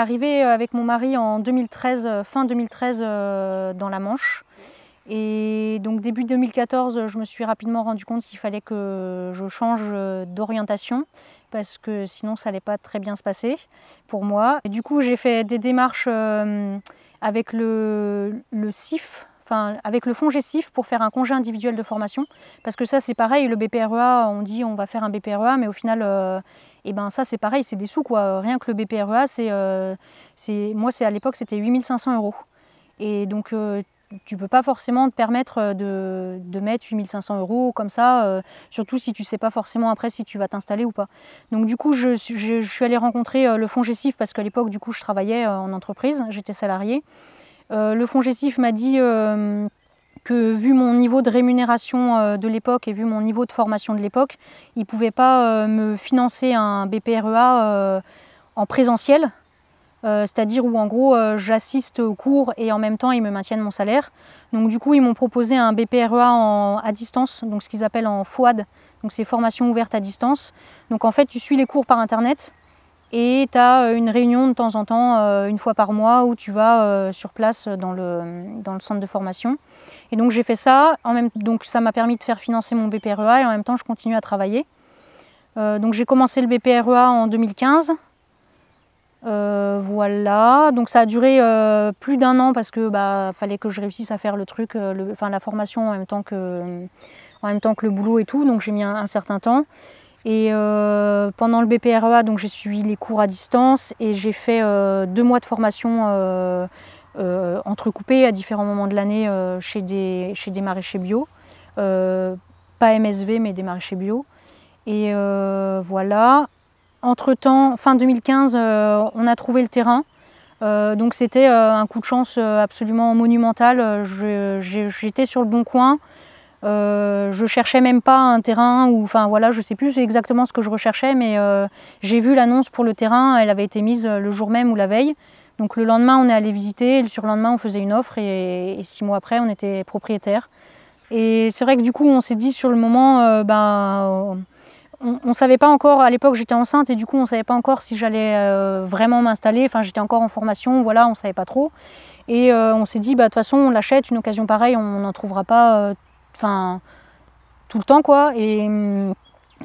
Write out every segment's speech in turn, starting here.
arrivé euh, avec mon mari en 2013, euh, fin 2013 euh, dans la Manche. Et donc début 2014, je me suis rapidement rendu compte qu'il fallait que je change d'orientation parce que sinon ça n'allait pas très bien se passer pour moi. Et du coup, j'ai fait des démarches avec le, CIF, Enfin, avec le fonds GESIF pour faire un congé individuel de formation. Parce que ça, c'est pareil, le BPREA, on dit on va faire un BPREA, mais au final, et eh ben ça, c'est pareil, c'est des sous quoi. Rien que le BPREA, c'est. Euh, moi, à l'époque, c'était 8500 euros. Et donc, euh, tu peux pas forcément te permettre euh, de, mettre 8500 euros comme ça, euh, surtout si tu sais pas forcément après si tu vas t'installer ou pas. Donc du coup, je, suis allée rencontrer le fonds Gessif parce qu'à l'époque, du coup, je travaillais en entreprise, j'étais salariée. le fonds Gessif m'a dit, que vu mon niveau de rémunération euh, de l'époque et vu mon niveau de formation de l'époque, ils ne pouvaient pas euh, me financer un BPREA euh, en présentiel, c'est-à-dire où en gros j'assiste aux cours et en même temps ils me maintiennent mon salaire. Donc du coup ils m'ont proposé un BPREA à distance, donc ce qu'ils appellent en FOAD, donc c'est formation ouverte à distance. Donc en fait tu suis les cours par internet, et tu as euh, une réunion de temps en temps, euh, une fois par mois, où tu vas euh, sur place dans le, centre de formation. Et donc j'ai fait ça, en même, donc ça m'a permis de faire financer mon BPREA et en même temps je continue à travailler. donc j'ai commencé le BPREA en 2015. voilà, donc ça a duré plus d'un an parce que bah, fallait que je réussisse à faire le truc, enfin la formation en même temps que en même temps que le boulot et tout, donc j'ai mis un certain temps. Et euh, pendant le BPREA, donc j'ai suivi les cours à distance et j'ai fait euh, deux mois de formation euh, euh entrecoupée à différents moments de l'année chez, des, chez des maraîchers bio. pas MSV, mais des maraîchers bio. Et voilà. Entre-temps, fin 2015, on a trouvé le terrain. donc c'était un coup de chance absolument monumental. J'étais sur le bon coin. Euh, je cherchais même pas un terrain ou enfin voilà, je sais plus exactement ce que je recherchais, mais euh, j'ai vu l'annonce pour le terrain, elle avait été mise euh, le jour même ou la veille. Donc le lendemain, on est allé visiter, et le surlendemain, on faisait une offre et, six mois après, on était propriétaire. Et c'est vrai que du coup, on s'est dit sur le moment, ben, on, on, savait pas encore. À l'époque, j'étais enceinte et du coup, on savait pas encore si j'allais vraiment m'installer. Enfin, j'étais encore en formation, voilà, on savait pas trop. Et on s'est dit, bah, de toute façon, on l'achète, une occasion pareille, on n'en trouvera pas enfin, tout le temps quoi. Et mm,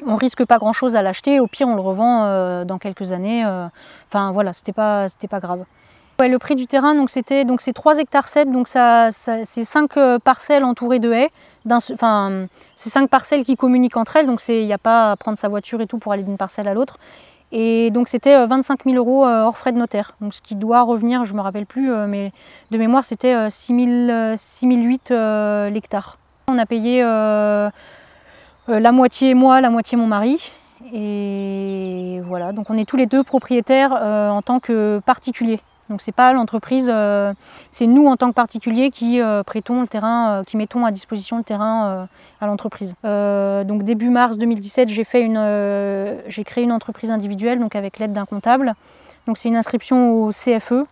on risque pas grand chose à l'acheter. Au pire, on le revend euh, dans quelques années. Euh. Enfin voilà, c'était pas, c'était pas grave. le prix du terrain, donc c'était donc c'est 3 hectares 7, donc ça, c'est 5 euh, parcelles entourées de haies. Enfin, c'est 5 parcelles qui communiquent entre elles, donc il n'y a pas à prendre sa voiture et tout pour aller d'une parcelle à l'autre. Et donc c'était 25 000 euros hors frais de notaire. Donc ce qui doit revenir, je ne me rappelle plus, mais de mémoire c'était 6 008 l'hectare. On a payé euh, euh, la moitié moi, la moitié mon mari. Et voilà, donc on est tous les deux propriétaires euh, en tant que particuliers. Donc c'est pas l'entreprise, c'est nous en tant que particuliers qui prêtons le terrain, qui mettons à disposition le terrain à l'entreprise. donc début mars 2017, j'ai fait une, j'ai créé une entreprise individuelle donc avec l'aide d'un comptable. Donc c'est une inscription au CFE,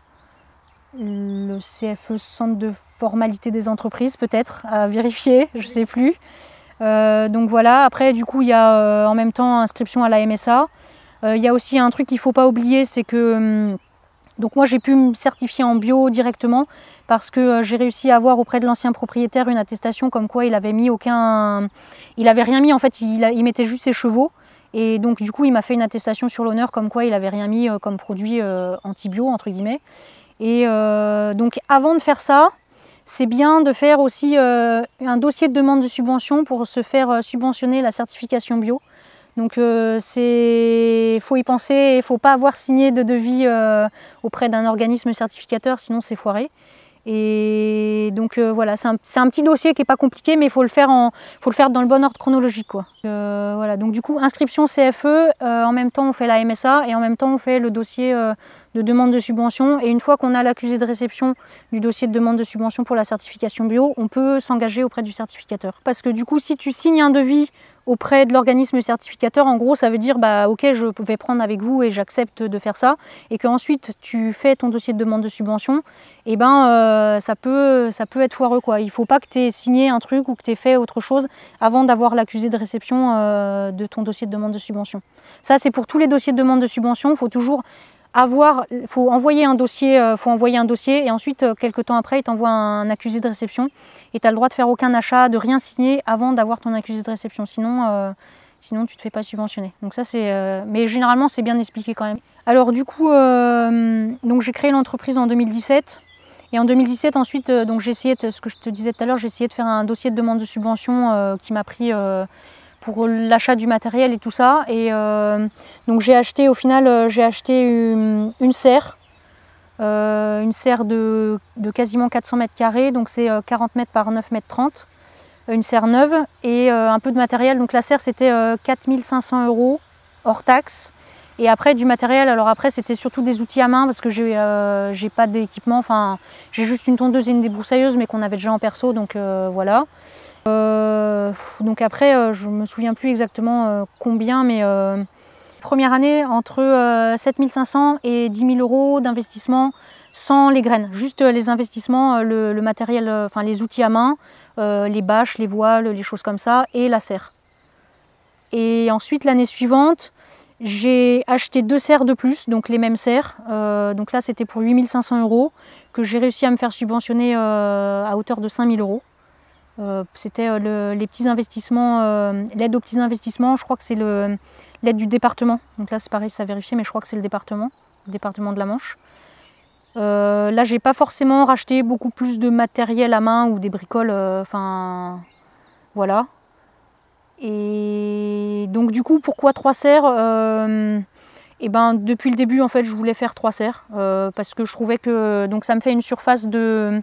le CFE, Centre de formalité des entreprises, peut-être, à vérifier, je ne sais plus. Euh, donc voilà, après, du coup, il y a euh, en même temps inscription à la MSA. Euh, il y a aussi un truc qu'il ne faut pas oublier, c'est que. Hum, donc moi j'ai pu me certifier en bio directement parce que j'ai réussi à avoir auprès de l'ancien propriétaire une attestation comme quoi il avait mis aucun, il avait rien mis en fait, il, mettait juste ses chevaux et donc du coup il m'a fait une attestation sur l'honneur comme quoi il avait rien mis comme produit anti-bio entre guillemets. Et euh, donc avant de faire ça, c'est bien de faire aussi euh, un dossier de demande de subvention pour se faire euh, subventionner la certification bio. Donc il faut y penser, il ne faut pas avoir signé de devis auprès d'un organisme certificateur, sinon c'est foiré. Et donc euh, voilà, c'est un, petit dossier qui n'est pas compliqué, mais il faut, le faire faut le faire dans le bon ordre chronologique. Quoi. Euh, voilà, donc du coup, inscription CFE, euh, en même temps on fait la MSA et en même temps on fait le dossier de demande de subvention. Et une fois qu'on a l'accusé de réception du dossier de demande de subvention pour la certification bio, on peut s'engager auprès du certificateur. Parce que du coup, si tu signes un devis auprès de l'organisme certificateur, en gros, ça veut dire bah, ok, je vais prendre avec vous et j'accepte de faire ça, et qu'ensuite tu fais ton dossier de demande de subvention, et eh ben euh, ça, peut, ça peut être foireux quoi. Il faut pas que tu aies signé un truc ou que tu aies fait autre chose avant d'avoir l'accusé de réception euh, de ton dossier de demande de subvention. Ça, c'est pour tous les dossiers de demande de subvention, il faut toujours avoir, faut envoyer un dossier, euh, faut envoyer un dossier et ensuite euh, quelques temps après, il t'envoie un accusé de réception et tu as le droit de faire aucun achat, de rien signer avant d'avoir ton accusé de réception. Sinon, tu euh, sinon tu te fais pas subventionner. Donc ça c'est, mais généralement c'est bien expliqué quand même. Alors du coup, donc j'ai créé l'entreprise en 2017. Et en 2017, ensuite, donc j'ai ce que je te disais tout à l'heure, j'ai essayé de faire un dossier de demande de subvention qui m'a pris pour l'achat du matériel et tout ça. Et euh, donc j'ai acheté au final euh, j'ai acheté une, serre, euh, une serre de, quasiment 400 mètres carrés, donc c'est 40 mètres par 9 mètres 30, une serre neuve et un peu de matériel. Donc la serre c'était 4500 euros hors taxes Et après du matériel, alors après c'était surtout des outils à main parce que j'ai j'ai pas d'équipement, enfin j'ai juste une tondeuse et une débroussailleuse mais qu'on avait déjà en perso donc voilà. Euh, donc après, euh, je ne me souviens plus exactement euh, combien, mais première année, entre 7500 et 10 000 euros d'investissement sans les graines, juste les investissements, le, matériel, enfin les outils à main, les bâches, les voiles, les choses comme ça, et la serre. Et ensuite, l'année suivante, j'ai acheté deux serres de plus, donc les mêmes serres. donc là, c'était pour 8500 euros que j'ai réussi à me faire subventionner à hauteur de 5000 euros. Euh, c'était euh, les petits investissements, euh, l'aide aux petits investissements, je crois que c'est l'aide du département. Donc là, c'est pareil, ça vérifier, mais je crois que c'est le département, le département de la Manche. là, j'ai pas forcément racheté beaucoup plus de matériel à main ou des bricoles. Enfin, voilà. Et donc, du coup, pourquoi trois serres Et eh ben, depuis le début, en fait, je voulais faire trois serres parce que je trouvais que donc ça me fait une surface de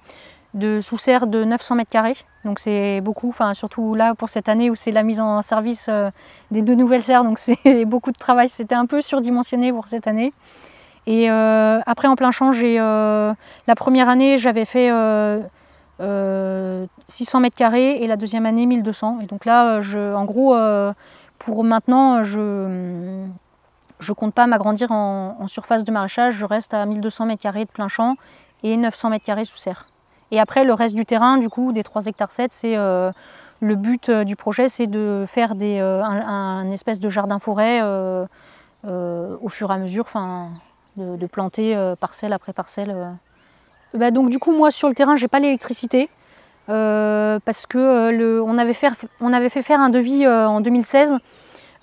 de sous-serre de 900 mètres carrés. Donc c'est beaucoup, enfin surtout là pour cette année où c'est la mise en service euh, des deux nouvelles serres, donc c'est beaucoup de travail. C'était un peu surdimensionné pour cette année. Et euh, après en plein champ, j'ai euh, la première année j'avais fait 600 mètres carrés et la deuxième année 1200. Et donc là, je, en gros, pour maintenant, je ne compte pas m'agrandir en, en surface de maraîchage. Je reste à 1200 mètres carrés de plein champ et 900 mètres carrés sous serre. Et après, le reste du terrain, du coup, des 3 hectares 7, c'est euh, le but euh, du projet, c'est de faire euh, un, espèce de jardin-forêt au fur et à mesure, de, planter parcelle après parcelle. Bah, donc, du coup, moi, sur le terrain, n'ai pas l'électricité. parce que on avait fait faire un devis en 2016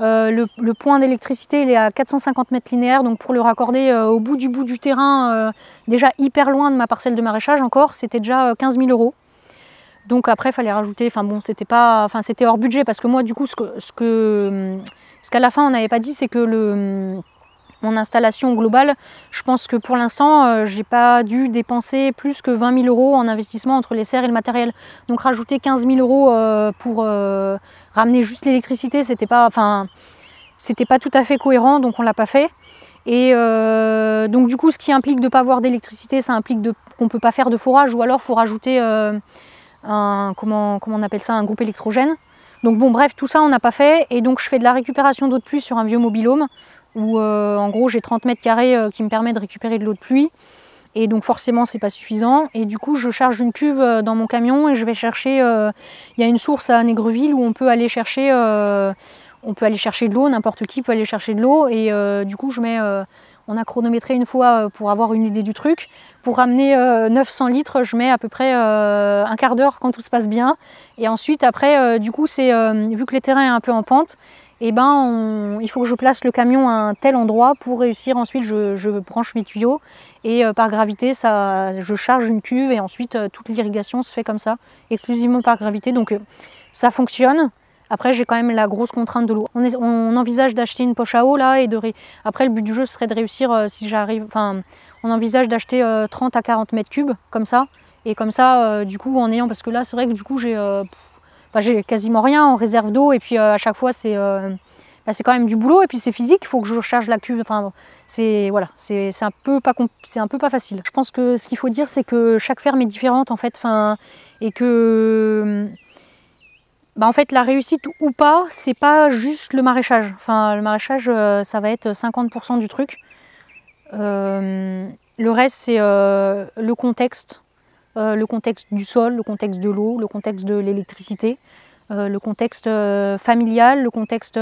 euh, le, point d'électricité, il est à 450 mètres linéaires, donc pour le raccorder euh, au bout du bout du terrain, euh, déjà hyper loin de ma parcelle de maraîchage encore, c'était déjà 15 000 euros. Donc après, il fallait rajouter, enfin bon, c'était pas, enfin c'était hors budget, parce que moi, du coup, ce que, ce hum, qu'à ce la fin, on n'avait pas dit, c'est que le hum, mon installation globale, je pense que pour l'instant, je euh, j'ai pas dû dépenser plus que 20 000 euros en investissement entre les serres et le matériel. Donc rajouter 15 000 euros euh, pour euh, ramener juste l'électricité, c'était pas, enfin, c'était pas tout à fait cohérent, donc on l'a pas fait. Et donc du coup, ce qui implique de ne pas avoir d'électricité, ça implique qu'on ne peut pas faire de forage, ou alors faut rajouter un, comment, comment on appelle ça, un groupe électrogène. Donc bon, bref, tout ça on n'a pas fait, et donc je fais de la récupération d'eau de pluie sur un vieux mobilhome où euh, en gros j'ai 30 mètres carrés euh, qui me permet de récupérer de l'eau de pluie. Et donc forcément c'est pas suffisant. Et du coup je charge une cuve euh, dans mon camion et je vais chercher. Il y a une source à Négreville où on peut aller chercher on peut aller chercher de l'eau, n'importe qui peut aller chercher de l'eau. Et du coup, je mets, on a chronométré une fois pour avoir une idée du truc. Pour ramener 900 litres, je mets à peu près un quart d'heure quand tout se passe bien. Et ensuite, après, du coup, c'est vu que les terrains est un peu en pente, eh ben, il faut que je place le camion à un tel endroit pour réussir. Ensuite, je, branche mes tuyaux et euh, par gravité, ça, je charge une cuve et ensuite euh, toute l'irrigation se fait comme ça, exclusivement par gravité. Donc euh, ça fonctionne. Après, j'ai quand même la grosse contrainte de l'eau. On, envisage d'acheter une poche à eau là et de après le but du jeu serait de réussir si j'arrive. Enfin, on envisage d'acheter 30 à 40 mètres cubes comme ça et comme ça, du coup, en ayant parce que là, c'est vrai que du coup, j'ai bah, j'ai quasiment rien en réserve d'eau et puis euh, à chaque fois euh, bah, c'est quand même du boulot et puis c'est physique, il faut que je recharge la cuve. Enfin c'est voilà, c'est un peu pas c'est un peu pas facile. Je pense que ce qu'il faut dire c'est que chaque ferme est différente en fait, enfin et que bah, en fait la réussite ou pas, c'est pas juste le maraîchage. Enfin le maraîchage euh, ça va être 50% du truc. le reste c'est le contexte euh, le contexte du sol, le contexte de l'eau, le contexte de l'électricité, euh, le contexte euh, familial, le contexte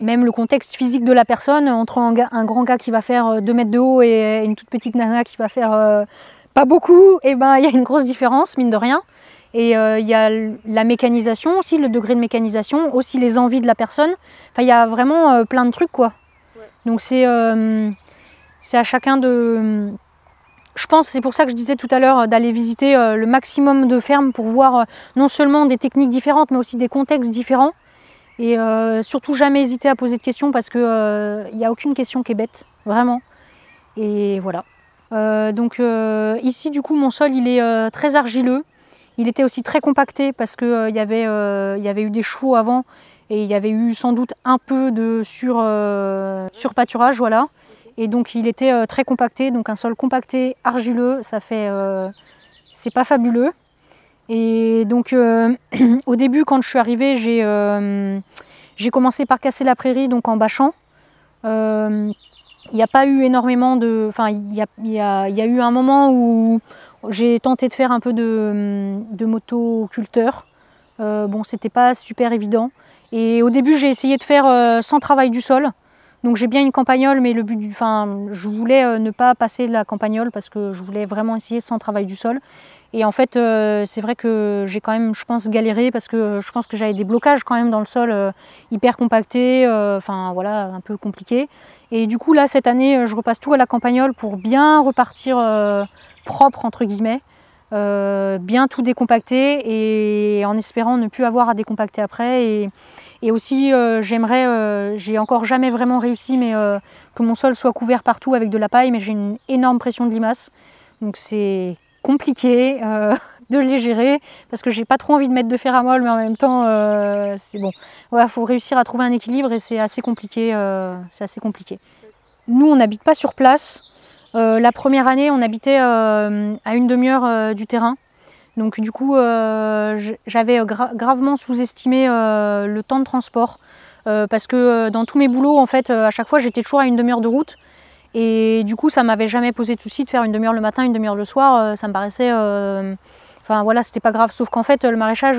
même le contexte physique de la personne, entre un, grand gars qui va faire 2 mètres de haut et une toute petite nana qui va faire pas beaucoup, et eh ben il y a une grosse différence, mine de rien. Et il y a la mécanisation aussi, le degré de mécanisation, aussi les envies de la personne. Enfin, il y a vraiment plein de trucs, quoi. Donc c'est à chacun de, je pense, c'est pour ça que je disais tout à l'heure euh, d'aller visiter euh, le maximum de fermes pour voir euh, non seulement des techniques différentes, mais aussi des contextes différents. Et surtout, jamais hésiter à poser de questions parce qu'il n'y a aucune question qui est bête, vraiment. Et voilà. donc ici, du coup, mon sol, il est très argileux. Il était aussi très compacté parce qu'il y, avait, y avait eu des chevaux avant et il y avait eu sans doute un peu de sur, surpâturage, voilà. Et donc il était euh, très compacté, donc un sol compacté, argileux, ça fait... Euh, c'est pas fabuleux. Et donc euh, au début quand je suis arrivée, j'ai commencé par casser la prairie donc en bâchant. Il n'y a pas eu énormément de... Enfin, il y a, y a, eu un moment où j'ai tenté de faire un peu de, de motoculteur. bon, c'était pas super évident. Et au début, j'ai essayé de faire sans travail du sol. Donc j'ai bien une campagnole, mais le but du, enfin, je voulais euh, ne pas passer la campagnole parce que je voulais vraiment essayer sans travail du sol. Et en fait, euh, c'est vrai que j'ai quand même, je pense, galéré parce que je pense que j'avais des blocages quand même dans le sol euh, hyper compacté, enfin voilà, un peu compliqué. Et du coup là, cette année, je repasse tout à la campagnole pour bien repartir propre entre guillemets. bien tout décompacter et en espérant ne plus avoir à décompacter après et, et aussi, euh, j'aimerais, euh, j'ai encore jamais vraiment réussi, mais euh, que mon sol soit couvert partout avec de la paille, mais j'ai une énorme pression de limaces. Donc c'est compliqué de les gérer parce que j'ai pas trop envie de mettre de fer à molle, mais en même temps, c'est bon. Il faut réussir à trouver un équilibre et c'est assez compliqué. c'est assez compliqué. Nous, on n'habite pas sur place. la première année, on habitait à une demi-heure du terrain. Donc du coup, euh, j'avais euh, gravement sous-estimé euh, le temps de transport parce que dans tous mes boulots, en fait, à chaque fois, j'étais toujours à une demi-heure de route. Et du coup, ça m'avait jamais posé de souci de faire une demi-heure le matin, une demi-heure le soir. ça me paraissait, enfin voilà, c'était pas grave. Sauf qu'en fait, le maraîchage,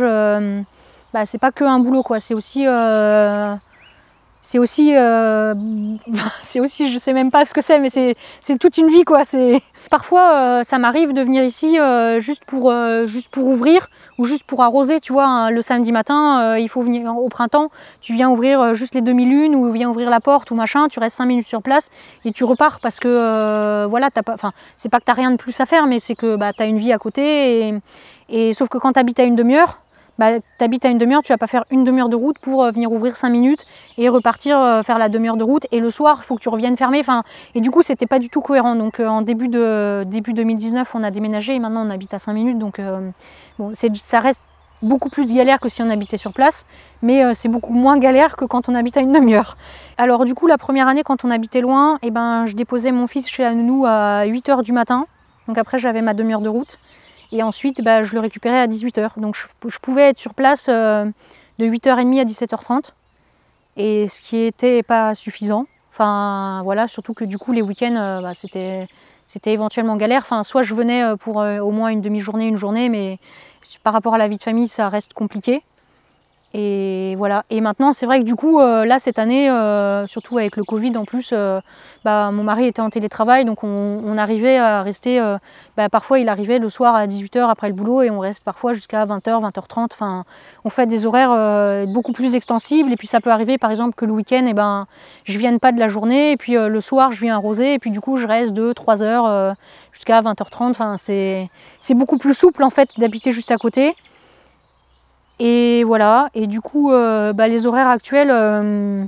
bah, c'est pas que un boulot, quoi. C'est aussi c'est aussi, euh, c'est aussi, je sais même pas ce que c'est, mais c'est toute une vie quoi. C'est parfois euh, ça m'arrive de venir ici euh, juste pour juste pour ouvrir ou juste pour arroser, tu vois. Hein. le samedi matin, il faut venir au printemps, tu viens ouvrir juste les demi lunes ou viens ouvrir la porte ou machin, tu restes cinq minutes sur place et tu repars parce que voilà, t'as pas, enfin c'est pas que t'as rien de plus à faire, mais c'est que bah t'as une vie à côté et, sauf que quand tu habites à une demi-heure, bah, tu habites à une demi-heure, tu vas pas faire une demi-heure de route pour euh, venir ouvrir 5 minutes et repartir euh, faire la demi-heure de route et le soir, il faut que tu reviennes fermer. et du coup, c'était pas du tout cohérent. Donc euh, en début, de, début 2019, on a déménagé et maintenant on habite à 5 minutes. Donc ça reste beaucoup plus galère que si on habitait sur place, mais c'est beaucoup moins galère que quand on habite à une demi-heure. Alors du coup, la première année, quand on habitait loin, eh ben, je déposais mon fils chez nous à 8h du matin. Donc après, j'avais ma demi-heure de route. Et ensuite, bah, je le récupérais à 18h. Donc je, pouvais être sur place euh, de 8h30 à 17h30. Et ce qui n'était pas suffisant. Enfin voilà, surtout que du coup les week-ends, euh, bah, c'était, c'était éventuellement galère. Enfin, soit je venais euh, pour au moins une demi-journée, une journée, mais par rapport à la vie de famille, ça reste compliqué. Et voilà. Et maintenant, c'est vrai que du coup, euh, là, cette année, euh, surtout avec le Covid en plus, euh, bah, mon mari était en télétravail, donc on, arrivait à rester. Bah, parfois, il arrivait le soir à 18h après le boulot et on reste parfois jusqu'à 20h, 20h30. Enfin, on fait des horaires beaucoup plus extensibles. Et puis, ça peut arriver, par exemple, que le week-end, je eh ben, je vienne pas de la journée. Et puis, le soir, je viens arroser. Et puis, du coup, je reste 2, 3 heures jusqu'à 20h30. Enfin, c'est beaucoup plus souple, en fait, d'habiter juste à côté. Et voilà, et du coup, euh, bah, les horaires actuels, euh,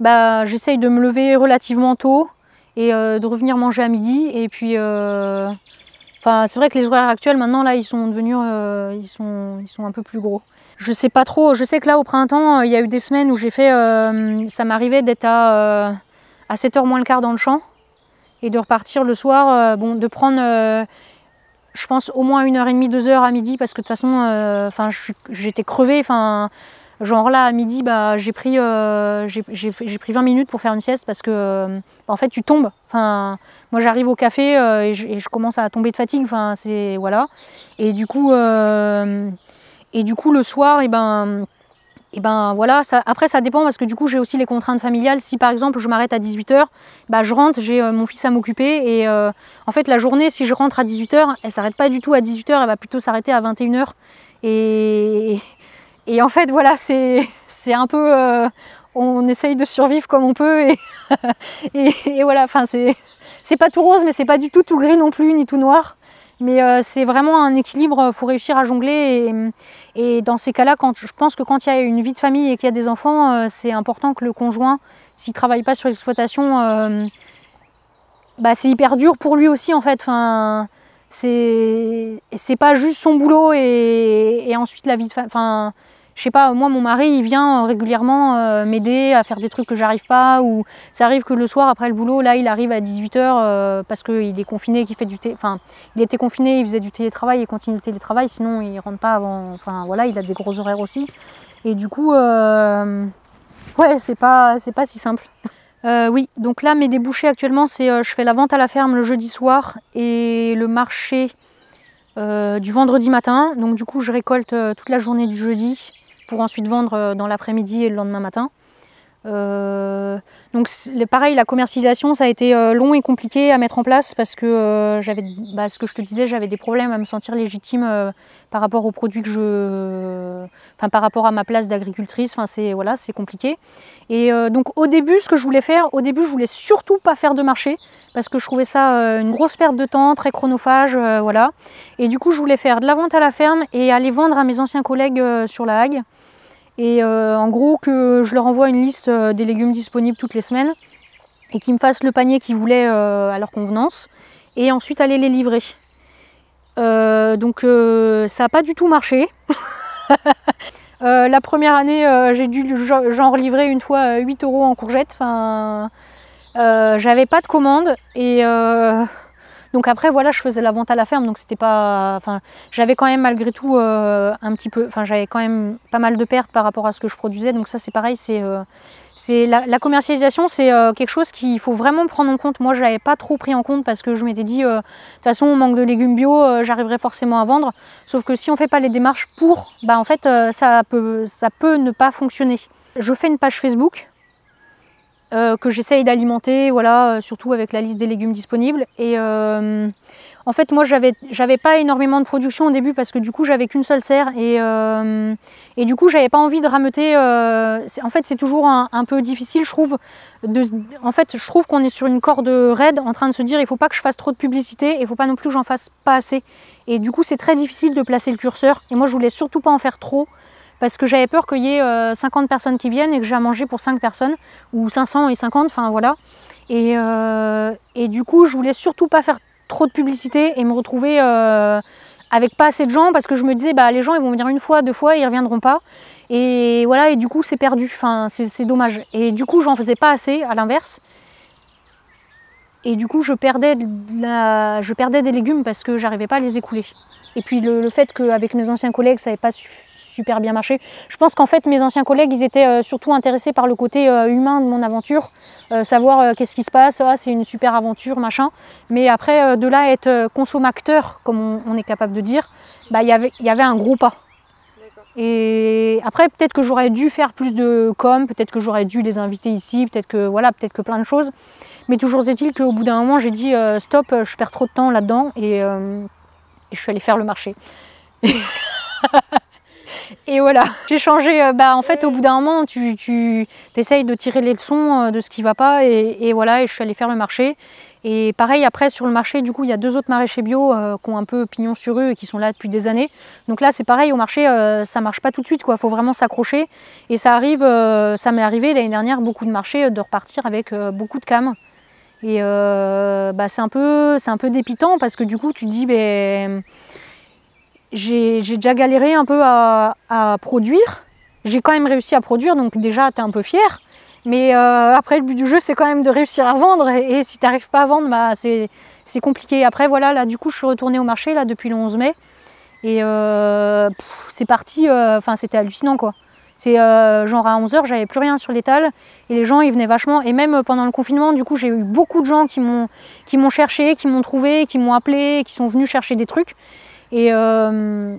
bah, j'essaye de me lever relativement tôt et euh, de revenir manger à midi. Et puis, enfin, c'est vrai que les horaires actuels, maintenant, là, ils sont devenus, ils, sont, ils sont un peu plus gros. Je sais pas trop, je sais que là, au printemps, il y a eu des semaines où j'ai fait, ça m'arrivait d'être à, à 7h moins le quart dans le champ et de repartir le soir, bon, de prendre je pense, au moins une heure et demie, deux heures à midi, parce que de toute façon, euh, enfin, j'étais crevée. Enfin, genre là, à midi, bah, j'ai pris, euh, j'ai pris 20 minutes pour faire une sieste, parce que, euh, en fait, tu tombes. Enfin, moi, j'arrive au café et je, commence à tomber de fatigue. Enfin, c'est voilà. Et du coup, et du coup, le soir, et eh ben et eh ben voilà, après ça dépend parce que du coup j'ai aussi les contraintes familiales. Si par exemple je m'arrête à 18h, bah, ben, je rentre, j'ai euh, mon fils à m'occuper et euh, en fait la journée si je rentre à 18h, elle s'arrête pas du tout à 18h, elle va plutôt s'arrêter à 21h. Et, et en fait voilà, c'est un peu... Euh, on essaye de survivre comme on peut et, voilà, enfin c'est pas tout rose mais c'est pas du tout tout gris non plus ni tout noir. Mais euh, c'est vraiment un équilibre, il euh, faut réussir à jongler. Mm, et, dans ces cas-là, quand, je pense que quand il y a une vie de famille et qu'il y a des enfants, euh, c'est important que le conjoint, s'il ne travaille pas sur l'exploitation, mm, bah, c'est hyper dur pour lui aussi en fait. Enfin, c'est pas juste son boulot et, ensuite la vie de famille je sais pas, moi mon mari il vient euh, régulièrement euh, m'aider à faire des trucs que j'arrive pas ou ça arrive que le soir après le boulot là il arrive à 18h euh, parce parce qu'il est confiné, qu'il fait du enfin il était confiné, il faisait du télétravail et continue le télétravail sinon il rentre pas avant, enfin voilà il a des gros horaires aussi et du coup ouais c'est pas c'est pas si simple. oui, donc là mes débouchés actuellement c'est je fais la vente à la ferme le jeudi soir et le marché du vendredi matin. Donc du coup je récolte toute la journée du jeudi pour ensuite vendre euh, dans l'après-midi et le lendemain matin. Euh, donc pareil, la commercialisation, ça a été euh, long et compliqué à mettre en place parce que j'avais, bah, ce que je te disais, j'avais des problèmes à me sentir légitime par rapport aux produits que je, enfin par rapport à ma place d'agricultrice. Enfin c'est voilà, c'est compliqué. Et donc au début, ce que je voulais faire, au début, je voulais surtout pas faire de marché parce que je trouvais ça une grosse perte de temps, très chronophage, voilà. Et du coup, je voulais faire de la vente à la ferme et aller vendre à mes anciens collègues sur la Hague. Et euh, en gros, que je leur envoie une liste euh, des légumes disponibles toutes les semaines et qu'ils me fassent le panier qu'ils voulaient euh, à leur convenance et ensuite aller les livrer. donc ça n'a pas du tout marché. la première année, j'ai dû genre livrer une fois 8 euros en courgettes. Enfin, j'avais pas de commande et donc après, voilà, je faisais la vente à la ferme, donc c'était pas. Enfin, j'avais quand même malgré tout euh, un petit peu. Enfin, j'avais quand même pas mal de pertes par rapport à ce que je produisais. Donc ça, c'est pareil, c'est. Euh, la, commercialisation, c'est euh, quelque chose qu'il faut vraiment prendre en compte. Moi, je l'avais pas trop pris en compte parce que je m'étais dit, de toute façon, on manque de légumes bio, j'arriverai forcément à vendre. Sauf que si on fait pas les démarches pour, bah en fait, ça peut, ça peut ne pas fonctionner. Je fais une page Facebook euh, que j'essaye d'alimenter, voilà, euh, surtout avec la liste des légumes disponibles. Et euh, en fait, moi, j'avais, j'avais pas énormément de production au début parce que du coup, j'avais qu'une seule serre et, du coup, j'avais pas envie de rameuter. en fait, c'est toujours un, peu difficile, je trouve. De, en fait, je trouve qu'on est sur une corde raide en train de se dire, il faut pas que je fasse trop de publicité et il faut pas non plus que j'en fasse pas assez. Et du coup, c'est très difficile de placer le curseur. Et moi, je voulais surtout pas en faire trop parce que j'avais peur qu'il y ait 50 euh, personnes qui viennent et que j'ai à manger pour 5 personnes, ou 500 et 50, enfin voilà. Euh, et, du coup, je voulais surtout pas faire trop de publicité et me retrouver euh, avec pas assez de gens parce que je me disais, bah, les gens ils vont venir une fois, deux fois, ils reviendront pas. Et voilà, et du coup, c'est perdu, enfin, c'est dommage. Et du coup, j'en faisais pas assez, à l'inverse. Et du coup, je perdais, je perdais des légumes parce que j'arrivais pas à les écouler. Et puis, le, le fait qu'avec mes anciens collègues, ça n'avait pas suffi super bien marché. Je pense qu'en fait, mes anciens collègues, ils étaient euh, surtout intéressés par le côté euh, humain de mon aventure, euh, savoir qu'est-ce qui se passe, ah, c'est une super aventure, machin. Mais après, de là être consommateur, comme on, est capable de dire, bah, y il y avait un gros pas. Et après, peut-être que j'aurais dû faire plus de com, peut-être que j'aurais dû les inviter ici, peut-être que voilà, peut-être que plein de choses. Mais toujours est-il qu'au bout d'un moment, j'ai dit stop, je perds trop de temps là-dedans et, je suis allé faire le marché. Et voilà, j'ai changé. Euh, bah, en fait, au bout d'un moment, tu, essayes de tirer les leçons euh, de ce qui va pas. Et, voilà, et je suis allée faire le marché. Et pareil, après, sur le marché, du coup, il y a deux autres maraîchers bio euh, qui ont un peu pignon sur eux et qui sont là depuis des années. Donc là, c'est pareil, au marché, ça marche pas tout de suite, quoi. faut vraiment s'accrocher. Et ça arrive, ça m'est arrivé l'année dernière, beaucoup de marchés, de repartir avec beaucoup de cam. Et bah, c'est un, peu, un peu dépitant parce que du coup, tu te dis, ben, j'ai déjà galéré un peu à, produire. J'ai quand même réussi à produire, donc déjà, tu un peu fier. Mais euh, après, le but du jeu, c'est quand même de réussir à vendre. Et, si tu n'arrives pas à vendre, bah, c'est compliqué. Après, voilà, là, du coup, je suis retournée au marché là, depuis le 11 mai. Et euh, c'est parti, euh, enfin, c'était hallucinant, quoi. C'est genre à 11h, j'avais plus rien sur l'étal. Et les gens, ils venaient vachement. Et même pendant le confinement, du coup, j'ai eu beaucoup de gens qui m'ont cherché, qui m'ont trouvé, qui m'ont appelé, qui sont venus chercher des trucs. Euh,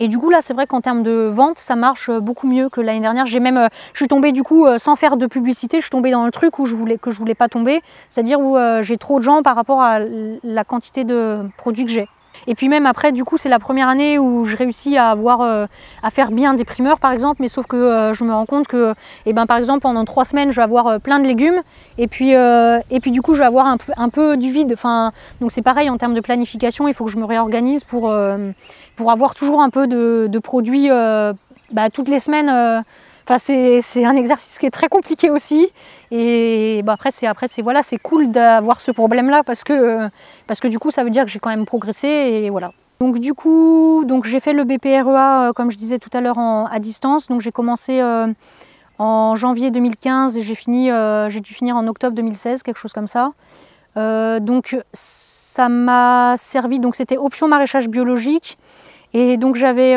et, du coup, là, c'est vrai qu'en termes de vente, ça marche euh, beaucoup mieux que l'année dernière. J'ai même, euh, je suis tombée du coup, sans faire de publicité, je suis tombée dans le truc où je voulais, que je voulais pas tomber, c'est-à-dire où j'ai trop de gens par rapport à la quantité de produits que j'ai. Et puis même après, du coup, c'est la première année où je réussis à avoir, euh, à faire bien des primeurs, par exemple. Mais sauf que euh, je me rends compte que, eh ben, par exemple, pendant trois semaines, je vais avoir euh, plein de légumes. Et puis, et puis du coup, je vais avoir un peu, du vide. Enfin, donc c'est pareil en termes de planification. Il faut que je me réorganise pour, pour avoir toujours un peu de, produits bah, toutes les semaines. Enfin, c'est un exercice qui est très compliqué aussi. Et bah, après, c'est voilà, cool d'avoir ce problème-là parce que parce que du coup ça veut dire que j'ai quand même progressé et voilà. Donc du coup, donc j'ai fait le BPREA euh, comme je disais tout à l'heure à distance. Donc j'ai commencé euh, en janvier 2015 et j'ai euh, j'ai dû finir en octobre 2016, quelque chose comme ça. donc ça m'a servi. Donc c'était option maraîchage biologique et donc j'avais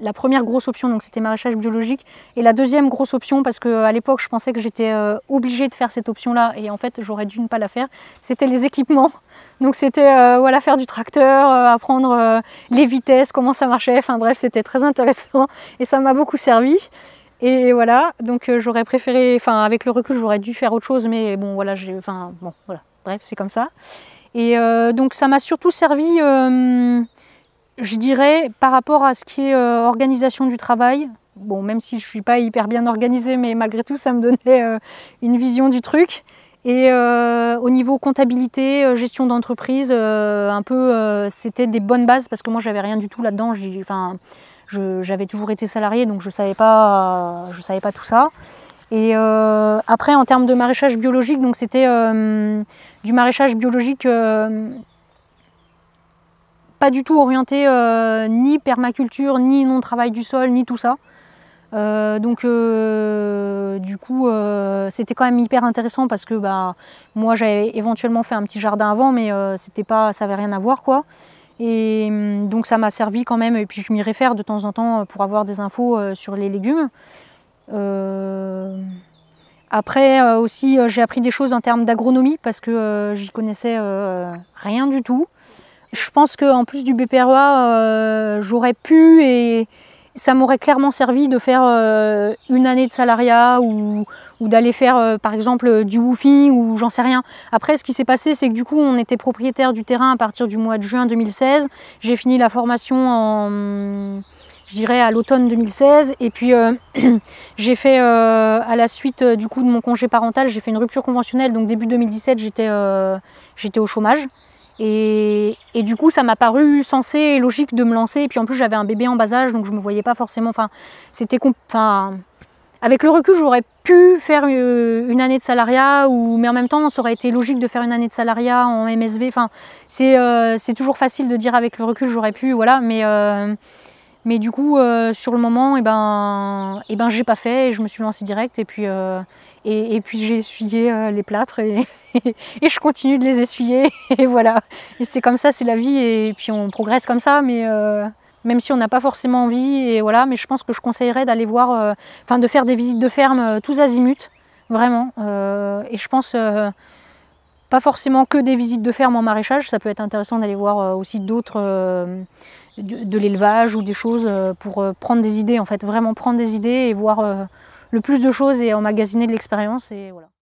la première grosse option, donc c'était maraîchage biologique. Et la deuxième grosse option, parce qu'à l'époque, je pensais que j'étais euh, obligée de faire cette option-là, et en fait, j'aurais dû ne pas la faire, c'était les équipements. Donc c'était euh, voilà, faire du tracteur, euh, apprendre les vitesses, comment ça marchait, enfin bref, c'était très intéressant, et ça m'a beaucoup servi. Et voilà, donc j'aurais préféré, enfin avec le recul, j'aurais dû faire autre chose, mais bon, voilà, j'ai, enfin bon, voilà, bref, c'est comme ça. Et donc ça m'a surtout servi je dirais, par rapport à ce qui est euh, organisation du travail, bon, même si je ne suis pas hyper bien organisée, mais malgré tout, ça me donnait euh, une vision du truc. Et euh, au niveau comptabilité, gestion d'entreprise, un peu, c'était des bonnes bases parce que moi, j'avais rien du tout là-dedans. Enfin, j'avais toujours été salariée, donc je ne savais, pas, savais pas tout ça. Et après, en termes de maraîchage biologique, donc c'était du maraîchage biologique pas du tout orienté euh, ni permaculture, ni non-travail du sol, ni tout ça. Euh, donc euh, du coup c'était quand même hyper intéressant parce que bah, moi j'avais éventuellement fait un petit jardin avant mais c'était pas ça avait rien à voir quoi et hum, donc ça m'a servi quand même et puis je m'y réfère de temps en temps pour avoir des infos sur les légumes après aussi j'ai appris des choses en termes d'agronomie parce que j'y connaissais rien du tout je pense qu'en plus du BPROA, euh, j'aurais pu et ça m'aurait clairement servi de faire euh, une année de salariat ou, d'aller faire euh, par exemple du woofing ou j'en sais rien. Après, ce qui s'est passé, c'est que du coup, on était propriétaire du terrain à partir du mois de juin 2016. J'ai fini la formation en je dirais à l'automne 2016 et puis j'ai fait à la suite du coup de mon congé parental j'ai fait une rupture conventionnelle donc début 2017 j'étais j'étais au chômage et, du coup, ça m'a paru sensé et logique de me lancer. Et puis en plus, j'avais un bébé en bas âge, donc je me voyais pas forcément. Enfin, c'était. Enfin, avec le recul, j'aurais pu faire euh, une année de salariat, ou, mais en même temps, ça aurait été logique de faire une année de salariat en MSV. Enfin, euh, c'est toujours facile de dire avec le recul, j'aurais pu, voilà. Mais euh, mais du coup, euh, sur le moment, et eh n'ai ben, eh ben, j'ai pas fait et je me suis lancée direct. Et puis, euh, et, puis j'ai essuyé euh, les plâtres et, je continue de les essuyer. Et voilà. Et c'est comme ça, c'est la vie. Et puis on progresse comme ça. Mais même si on n'a pas forcément envie, et voilà. Mais je pense que je conseillerais d'aller voir, enfin, de faire des visites de ferme tous azimuts, vraiment. et je pense pas forcément que des visites de ferme en maraîchage. Ça peut être intéressant d'aller voir aussi d'autres de l'élevage ou des choses euh, pour euh, prendre des idées en fait, vraiment prendre des idées et voir euh, le plus de choses et emmagasiner de l'expérience et voilà.